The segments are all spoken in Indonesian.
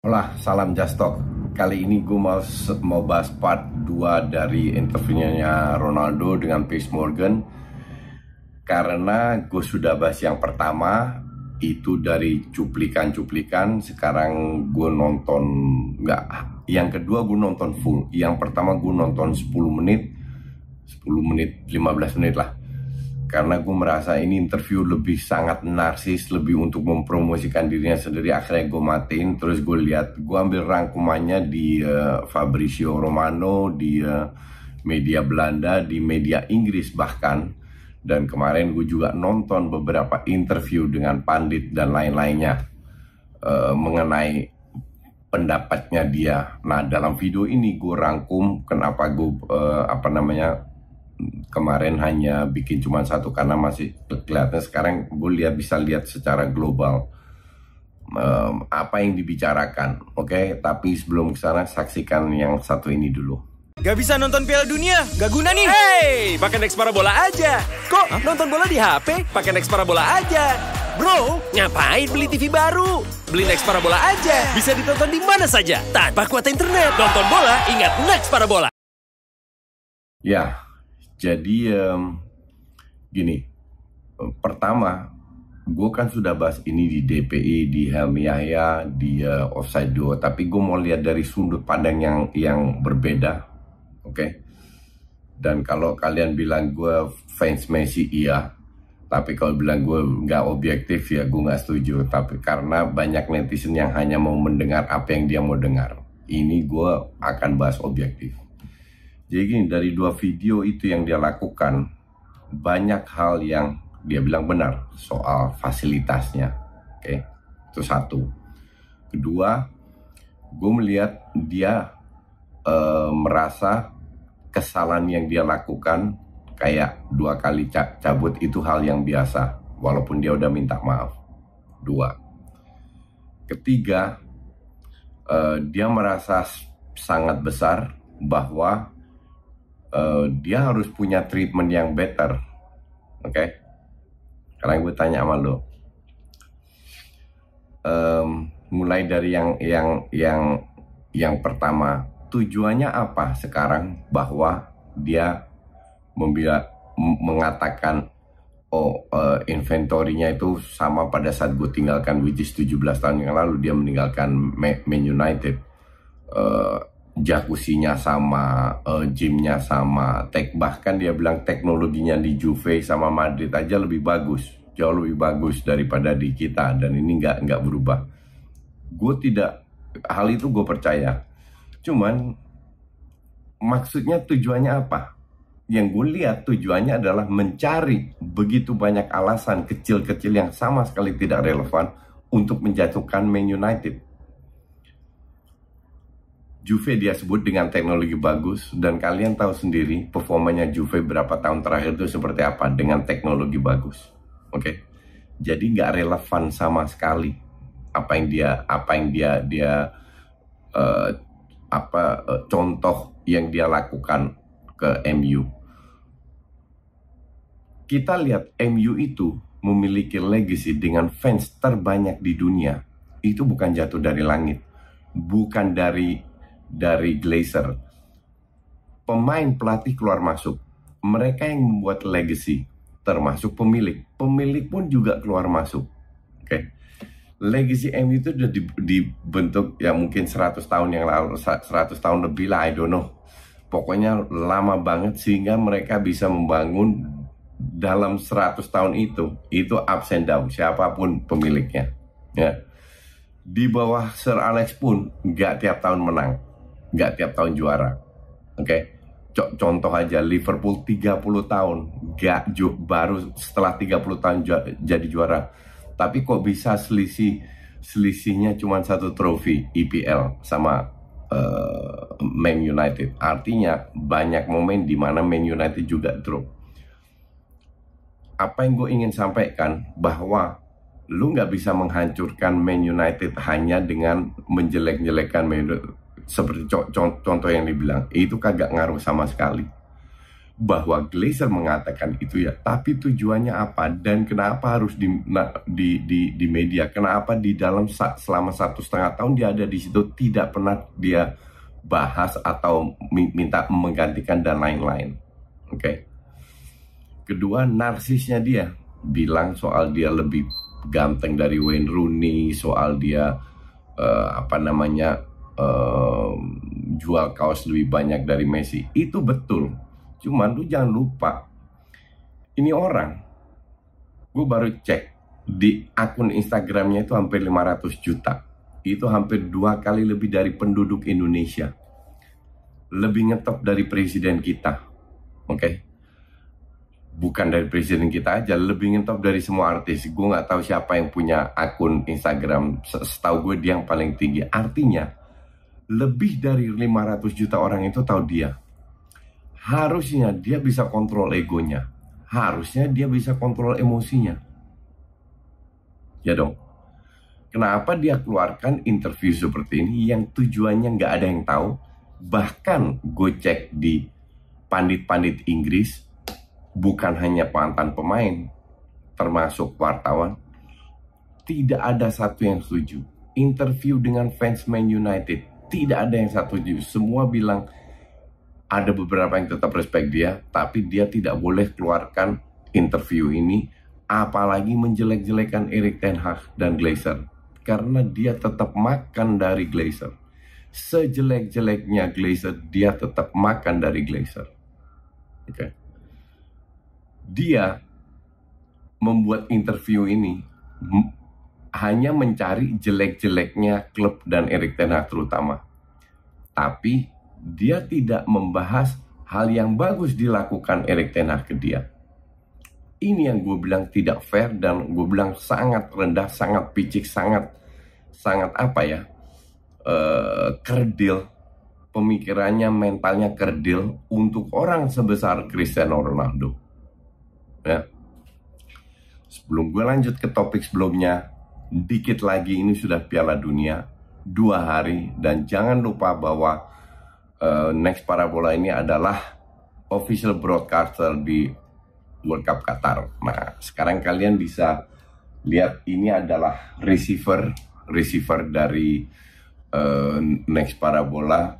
Olah, salam Just Kali ini gue mau, mau bahas part 2 dari interviewnya Ronaldo dengan Piers Morgan Karena gue sudah bahas yang pertama Itu dari cuplikan-cuplikan Sekarang gue nonton Enggak Yang kedua gue nonton full Yang pertama gue nonton 10 menit 10 menit, 15 menit lah karena gue merasa ini interview lebih sangat narsis lebih untuk mempromosikan dirinya sendiri akhirnya gue matiin terus gue lihat gue ambil rangkumannya di uh, Fabrizio Romano di uh, media Belanda di media Inggris bahkan dan kemarin gue juga nonton beberapa interview dengan pandit dan lain-lainnya uh, mengenai pendapatnya dia nah dalam video ini gue rangkum kenapa gue uh, apa namanya kemarin hanya bikin cuma satu karena masih kelihatan sekarang gue lihat bisa lihat secara global um, apa yang dibicarakan oke okay? tapi sebelum kesana saksikan yang satu ini dulu Gak bisa nonton Piala Dunia, gak guna nih. Hey, pakai Next Parabola aja. Kok Hah? nonton bola di HP? Pakai Next Parabola aja. Bro, ngapain beli TV baru? Beli Next Parabola aja. Bisa ditonton di mana saja tanpa kuota internet. Nonton bola, ingat Next Parabola. Ya, jadi um, gini, pertama gue kan sudah bahas ini di DPI, di Helmi Yahya, di uh, Offside Duo, tapi gue mau lihat dari sudut pandang yang yang berbeda, oke? Okay? Dan kalau kalian bilang gue fans Messi, iya. Tapi kalau bilang gue nggak objektif ya gue nggak setuju. Tapi karena banyak netizen yang hanya mau mendengar apa yang dia mau dengar. Ini gue akan bahas objektif. Jadi gini, dari dua video itu yang dia lakukan, banyak hal yang dia bilang benar soal fasilitasnya. Oke, itu satu. Kedua, gue melihat dia e, merasa kesalahan yang dia lakukan kayak dua kali cabut itu hal yang biasa, walaupun dia udah minta maaf. Dua. Ketiga, e, dia merasa sangat besar bahwa uh, dia harus punya treatment yang better oke okay? karena gue tanya sama lo um, mulai dari yang yang yang yang pertama tujuannya apa sekarang bahwa dia membila, mengatakan oh uh, eh, inventorinya itu sama pada saat gue tinggalkan which is 17 tahun yang lalu dia meninggalkan Man United uh, jacuzzinya sama, uh, gymnya sama, tek bahkan dia bilang teknologinya di Juve sama Madrid aja lebih bagus, jauh lebih bagus daripada di kita dan ini nggak nggak berubah. Gue tidak hal itu gue percaya. Cuman maksudnya tujuannya apa? Yang gue lihat tujuannya adalah mencari begitu banyak alasan kecil-kecil yang sama sekali tidak relevan untuk menjatuhkan Man United Juve dia sebut dengan teknologi bagus dan kalian tahu sendiri performanya Juve berapa tahun terakhir itu seperti apa dengan teknologi bagus. Oke. Okay? Jadi nggak relevan sama sekali apa yang dia apa yang dia dia uh, apa uh, contoh yang dia lakukan ke MU. Kita lihat MU itu memiliki legacy dengan fans terbanyak di dunia. Itu bukan jatuh dari langit, bukan dari dari Glazer. Pemain pelatih keluar masuk, mereka yang membuat legacy, termasuk pemilik. Pemilik pun juga keluar masuk. Oke. Okay. Legacy M itu sudah dibentuk ya mungkin 100 tahun yang lalu 100 tahun lebih lah I don't know. Pokoknya lama banget sehingga mereka bisa membangun dalam 100 tahun itu itu up and down siapapun pemiliknya ya. Di bawah Sir Alex pun nggak tiap tahun menang nggak tiap tahun juara. Oke. Okay? Contoh aja Liverpool 30 tahun nggak ju baru setelah 30 tahun ju jadi juara. Tapi kok bisa selisih selisihnya cuma satu trofi IPL e sama uh, Man United. Artinya banyak momen di mana Man United juga drop. Apa yang gue ingin sampaikan bahwa lu nggak bisa menghancurkan Man United hanya dengan menjelek-jelekan Man United seperti contoh yang dibilang itu kagak ngaruh sama sekali bahwa Glazer mengatakan itu ya tapi tujuannya apa dan kenapa harus di di, di di media kenapa di dalam selama satu setengah tahun dia ada di situ tidak pernah dia bahas atau minta menggantikan dan lain-lain oke okay. kedua narsisnya dia bilang soal dia lebih ganteng dari Wayne Rooney soal dia uh, apa namanya jual kaos lebih banyak dari Messi itu betul cuman lu jangan lupa ini orang gue baru cek di akun Instagramnya itu hampir 500 juta itu hampir dua kali lebih dari penduduk Indonesia lebih ngetop dari presiden kita oke okay? bukan dari presiden kita aja lebih ngetop dari semua artis gue gak tahu siapa yang punya akun Instagram setahu gue dia yang paling tinggi artinya lebih dari 500 juta orang itu tahu dia. Harusnya dia bisa kontrol egonya. Harusnya dia bisa kontrol emosinya. Ya dong. Kenapa dia keluarkan interview seperti ini yang tujuannya nggak ada yang tahu? Bahkan gue cek di pandit-pandit Inggris, bukan hanya pantan pemain, termasuk wartawan, tidak ada satu yang setuju. Interview dengan fans Man United tidak ada yang satu semua bilang ada beberapa yang tetap respect dia tapi dia tidak boleh keluarkan interview ini apalagi menjelek-jelekan Erik Ten Hag dan Glazer karena dia tetap makan dari Glazer sejelek-jeleknya Glazer dia tetap makan dari Glazer oke okay. dia membuat interview ini hanya mencari jelek-jeleknya klub dan Erik Ten Hag terutama. Tapi dia tidak membahas hal yang bagus dilakukan Erik Ten Hag ke dia. Ini yang gue bilang tidak fair dan gue bilang sangat rendah, sangat picik, sangat sangat apa ya eh, kerdil pemikirannya, mentalnya kerdil untuk orang sebesar Cristiano Ronaldo. Ya. Sebelum gue lanjut ke topik sebelumnya, dikit lagi ini sudah Piala Dunia dua hari dan jangan lupa bahwa uh, Next Parabola ini adalah official broadcaster di World Cup Qatar. Nah, sekarang kalian bisa lihat ini adalah receiver receiver dari uh, Next Parabola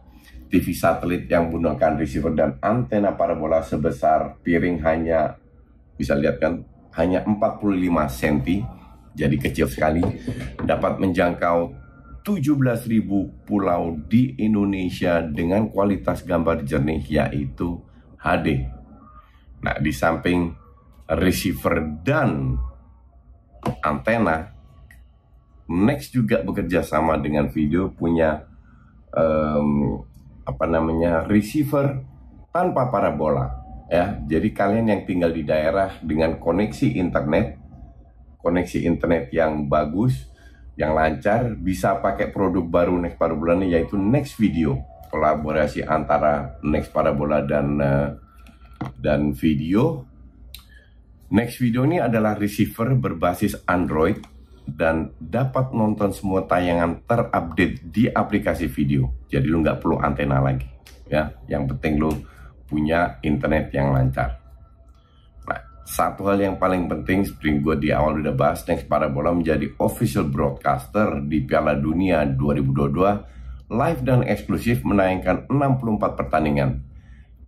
TV satelit yang menggunakan receiver dan antena parabola sebesar piring hanya bisa lihat kan hanya 45 cm jadi kecil sekali, dapat menjangkau 17.000 pulau di Indonesia dengan kualitas gambar jernih yaitu HD. Nah, di samping receiver dan antena, Next juga bekerja sama dengan video punya um, apa namanya receiver tanpa parabola ya. Jadi kalian yang tinggal di daerah dengan koneksi internet koneksi internet yang bagus, yang lancar, bisa pakai produk baru Next Parabola ini yaitu Next Video. Kolaborasi antara Next Parabola dan eh, dan video. Next Video ini adalah receiver berbasis Android dan dapat nonton semua tayangan terupdate di aplikasi video. Jadi lu nggak perlu antena lagi, ya. Yang penting lu punya internet yang lancar satu hal yang paling penting seperti gue di awal udah bahas Next Parabola menjadi official broadcaster di Piala Dunia 2022 live dan eksklusif menayangkan 64 pertandingan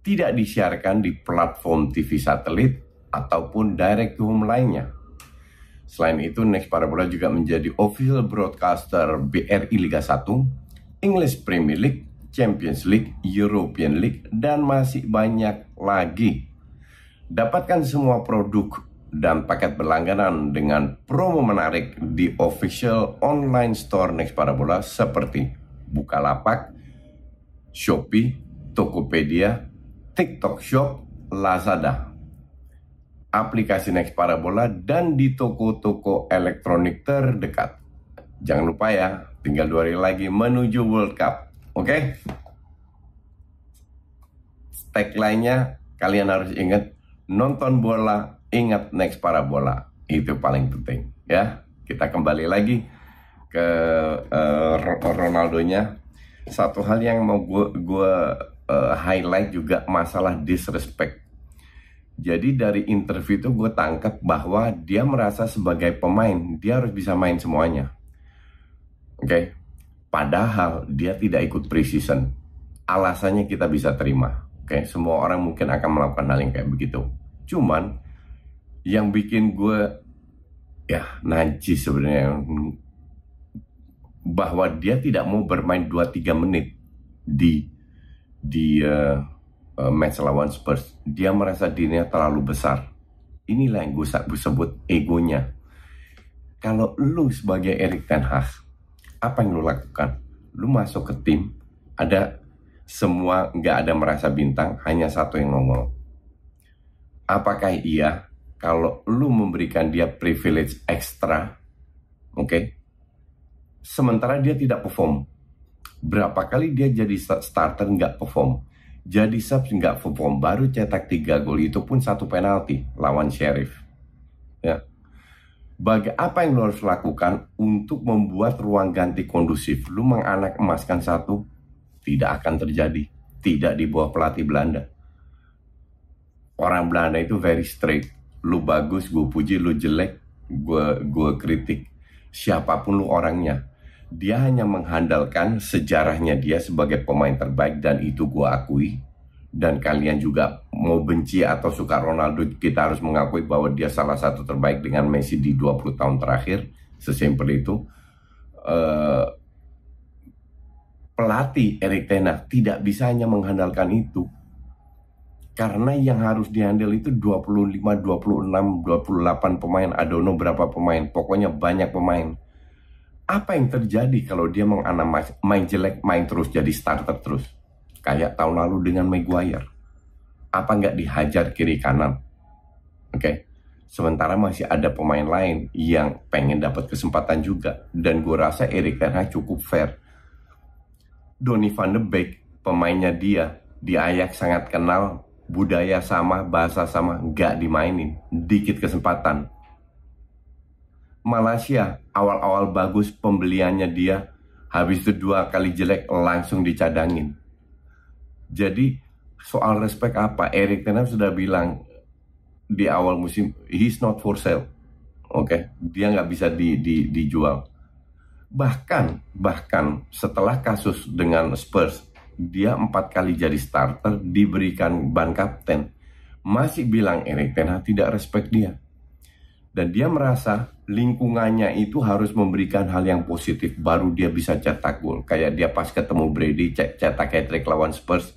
tidak disiarkan di platform TV satelit ataupun direct to home lainnya Selain itu Next Parabola juga menjadi official broadcaster BRI Liga 1 English Premier League Champions League, European League, dan masih banyak lagi Dapatkan semua produk dan paket berlangganan dengan promo menarik di official online store Next Parabola seperti Bukalapak, Shopee, Tokopedia, TikTok Shop, Lazada. Aplikasi Next Parabola dan di toko-toko elektronik terdekat. Jangan lupa ya, tinggal dua hari lagi menuju World Cup. Oke? Okay? Tagline-nya kalian harus ingat nonton bola, ingat next parabola. Itu paling penting ya. Kita kembali lagi ke uh, Ronaldonya. Satu hal yang mau gue gua, uh, highlight juga masalah disrespect. Jadi dari interview itu gue tangkap bahwa dia merasa sebagai pemain dia harus bisa main semuanya. Oke, okay? padahal dia tidak ikut preseason. Alasannya kita bisa terima Oke, semua orang mungkin akan melakukan hal yang kayak begitu. Cuman yang bikin gue ya najis sebenarnya bahwa dia tidak mau bermain 2-3 menit di di uh, match lawan Spurs. Dia merasa dirinya terlalu besar. Inilah yang gue, gue sebut egonya. Kalau lu sebagai Erik Ten Hag, apa yang lu lakukan? Lu masuk ke tim, ada semua nggak ada merasa bintang, hanya satu yang nongol. Apakah iya kalau lu memberikan dia privilege ekstra, oke? Okay? Sementara dia tidak perform. Berapa kali dia jadi starter nggak perform? Jadi sub nggak perform, baru cetak tiga gol itu pun satu penalti lawan Sheriff. Ya. Baga apa yang lo harus lakukan untuk membuat ruang ganti kondusif? Lu menganak emaskan satu tidak akan terjadi. Tidak di bawah pelatih Belanda. Orang Belanda itu very straight. Lu bagus, gue puji. Lu jelek, gue gue kritik. Siapapun lu orangnya. Dia hanya mengandalkan sejarahnya dia sebagai pemain terbaik dan itu gue akui. Dan kalian juga mau benci atau suka Ronaldo, kita harus mengakui bahwa dia salah satu terbaik dengan Messi di 20 tahun terakhir. Sesimpel itu. Uh, pelatih Erik Hag tidak bisa hanya mengandalkan itu karena yang harus dihandle itu 25, 26, 28 pemain Adono berapa pemain pokoknya banyak pemain apa yang terjadi kalau dia menganam main jelek main terus jadi starter terus kayak tahun lalu dengan Maguire apa nggak dihajar kiri kanan oke okay? sementara masih ada pemain lain yang pengen dapat kesempatan juga dan gue rasa Erik Ten Hag cukup fair Donny van de Beek, pemainnya dia, di Ajax sangat kenal, budaya sama, bahasa sama, nggak dimainin. Dikit kesempatan. Malaysia, awal-awal bagus pembeliannya dia, habis itu dua kali jelek langsung dicadangin. Jadi soal respect apa, Eric Tenham sudah bilang di awal musim, he's not for sale. Oke, okay? dia nggak bisa di, di, dijual bahkan bahkan setelah kasus dengan Spurs dia empat kali jadi starter diberikan ban kapten masih bilang Erik Ten Hag tidak respect dia dan dia merasa lingkungannya itu harus memberikan hal yang positif baru dia bisa cetak gol kayak dia pas ketemu Brady cetak hat trick lawan Spurs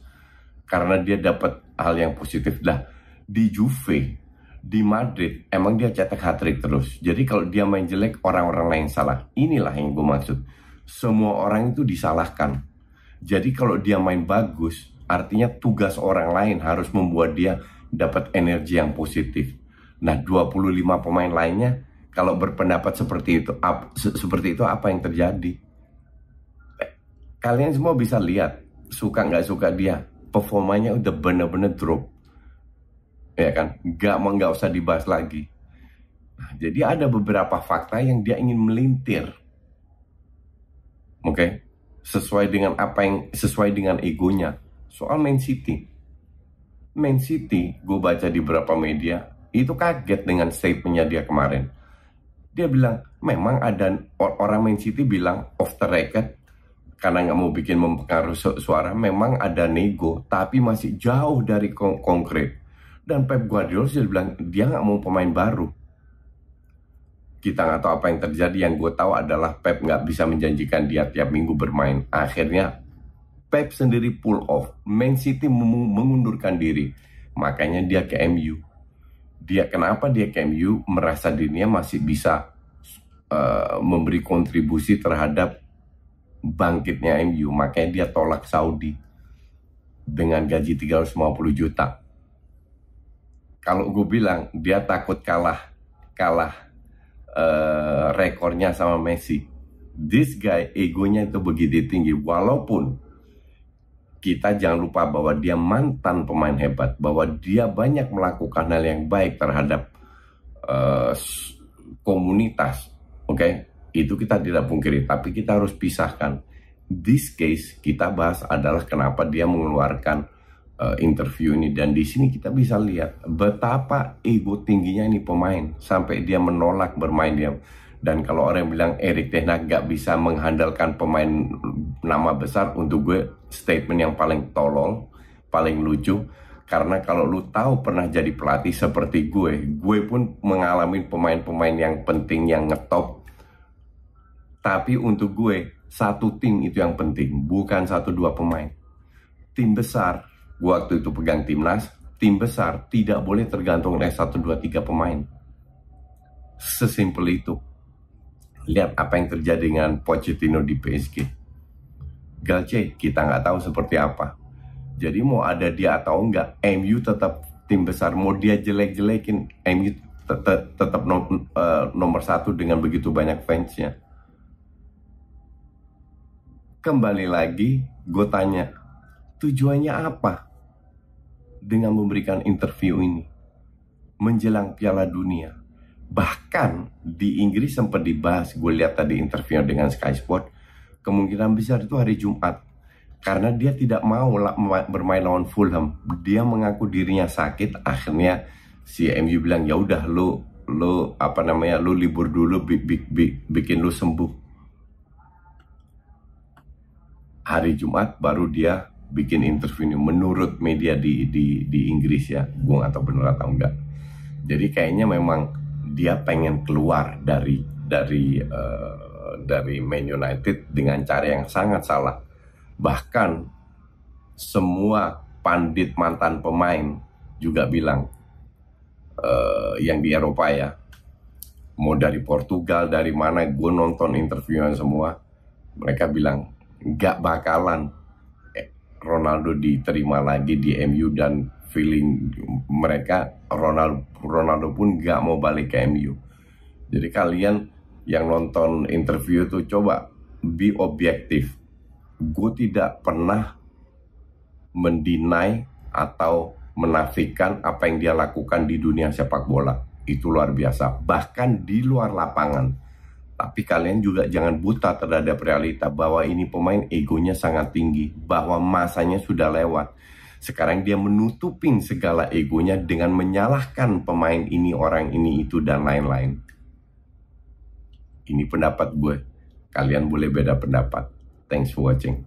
karena dia dapat hal yang positif lah di Juve di Madrid emang dia cetak hat trick terus. Jadi kalau dia main jelek orang-orang lain salah. Inilah yang gue maksud. Semua orang itu disalahkan. Jadi kalau dia main bagus, artinya tugas orang lain harus membuat dia dapat energi yang positif. Nah, 25 pemain lainnya kalau berpendapat seperti itu ap, se seperti itu apa yang terjadi? Eh, kalian semua bisa lihat suka nggak suka dia performanya udah bener-bener drop ya kan nggak mau nggak usah dibahas lagi nah, jadi ada beberapa fakta yang dia ingin melintir oke okay? sesuai dengan apa yang sesuai dengan egonya soal Man City Man City gue baca di beberapa media itu kaget dengan statementnya dia kemarin dia bilang memang ada orang Man City bilang off the record karena nggak mau bikin mempengaruhi suara memang ada nego tapi masih jauh dari konkret dan Pep Guardiola sudah bilang dia nggak mau pemain baru. Kita nggak tahu apa yang terjadi. Yang gue tahu adalah Pep nggak bisa menjanjikan dia tiap minggu bermain. Akhirnya Pep sendiri pull off. Man City mengundurkan diri. Makanya dia ke MU. Dia kenapa dia ke MU merasa dirinya masih bisa uh, memberi kontribusi terhadap bangkitnya MU. Makanya dia tolak Saudi dengan gaji 350 juta kalau gue bilang dia takut kalah kalah uh, rekornya sama Messi. This guy egonya itu begitu tinggi walaupun kita jangan lupa bahwa dia mantan pemain hebat, bahwa dia banyak melakukan hal yang baik terhadap uh, komunitas. Oke, okay? itu kita tidak pungkiri, tapi kita harus pisahkan. This case kita bahas adalah kenapa dia mengeluarkan uh, interview ini dan di sini kita bisa lihat betapa ego tingginya ini pemain sampai dia menolak bermain dia dan kalau orang bilang Erik Ten Hag gak bisa menghandalkan pemain nama besar untuk gue statement yang paling tolol paling lucu karena kalau lu tahu pernah jadi pelatih seperti gue gue pun mengalami pemain-pemain yang penting yang ngetop tapi untuk gue satu tim itu yang penting bukan satu dua pemain tim besar Gue waktu itu pegang timnas, tim besar tidak boleh tergantung oleh satu dua tiga pemain. Sesimpel itu. Lihat apa yang terjadi dengan Pochettino di PSG. Galce, kita nggak tahu seperti apa. Jadi mau ada dia atau enggak, MU tetap tim besar. Mau dia jelek-jelekin, MU tetap nom eh, nomor satu dengan begitu banyak fansnya. Kembali lagi, gue tanya, tujuannya apa dengan memberikan interview ini menjelang Piala Dunia? Bahkan di Inggris sempat dibahas, gue lihat tadi interview dengan Sky Sport, kemungkinan besar itu hari Jumat. Karena dia tidak mau bermain lawan Fulham, dia mengaku dirinya sakit. Akhirnya si MU bilang ya udah lo lu apa namanya lu libur dulu bi, bi, bi, bikin lo sembuh. Hari Jumat baru dia bikin interview ini menurut media di di di Inggris ya gue nggak tahu bener atau enggak jadi kayaknya memang dia pengen keluar dari dari uh, dari Man United dengan cara yang sangat salah bahkan semua pandit mantan pemain juga bilang uh, yang di Eropa ya mau dari Portugal dari mana gue nonton interviewan semua mereka bilang nggak bakalan Ronaldo diterima lagi di MU dan feeling mereka Ronaldo Ronaldo pun gak mau balik ke MU. Jadi kalian yang nonton interview itu coba be objektif. Gue tidak pernah mendinai atau menafikan apa yang dia lakukan di dunia sepak bola. Itu luar biasa. Bahkan di luar lapangan tapi kalian juga jangan buta terhadap realita bahwa ini pemain egonya sangat tinggi, bahwa masanya sudah lewat. Sekarang dia menutupin segala egonya dengan menyalahkan pemain ini, orang ini, itu, dan lain-lain. Ini pendapat gue. Kalian boleh beda pendapat. Thanks for watching.